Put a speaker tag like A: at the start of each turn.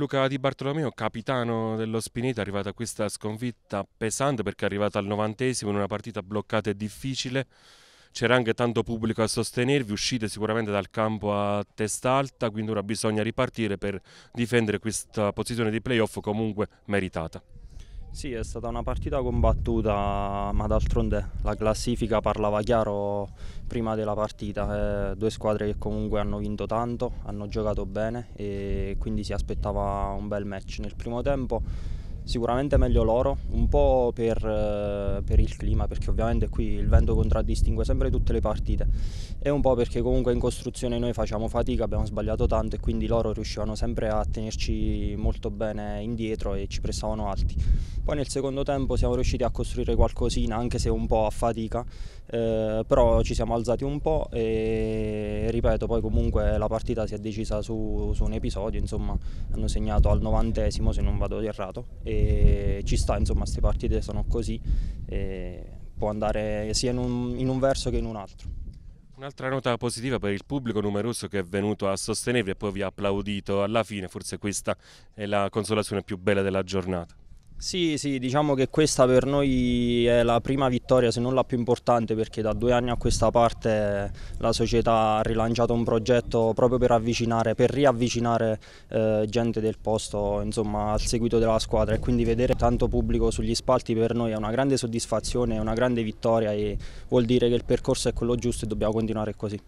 A: Luca Di Bartolomeo, capitano dello Spinetta, è arrivata questa sconfitta pesante perché è arrivata al novantesimo in una partita bloccata e difficile. C'era anche tanto pubblico a sostenervi, uscite sicuramente dal campo a testa alta, quindi ora bisogna ripartire per difendere questa posizione di playoff comunque meritata.
B: Sì, è stata una partita combattuta, ma d'altronde la classifica parlava chiaro prima della partita. Eh, due squadre che comunque hanno vinto tanto, hanno giocato bene e quindi si aspettava un bel match. Nel primo tempo sicuramente meglio loro, un po' per, eh, per, il clima, perché ovviamente qui il vento contraddistingue sempre tutte le partite, e un po' perché comunque in costruzione noi facciamo fatica, abbiamo sbagliato tanto e quindi loro riuscivano sempre a tenerci molto bene indietro e ci pressavano alti. Poi nel secondo tempo siamo riusciti a costruire qualcosina, anche se un po' a fatica, eh, però ci siamo alzati un po' e ripeto, poi comunque la partita si è decisa su, su un episodio, insomma hanno segnato al novantesimo se non vado errato. E ci sta, insomma, queste partite sono così, può andare sia in un, in un verso che in un altro.
A: Un'altra nota positiva per il pubblico numeroso che è venuto a sostenervi e poi vi ha applaudito alla fine, forse questa è la consolazione più bella della giornata.
B: Sì, sì, diciamo che questa per noi è la prima vittoria, se non la più importante, perché da due anni a questa parte la società ha rilanciato un progetto proprio per avvicinare, per riavvicinare eh, gente del posto insomma, al seguito della squadra e quindi vedere tanto pubblico sugli spalti per noi è una grande soddisfazione, è una grande vittoria e vuol dire che il percorso è quello giusto e dobbiamo continuare così.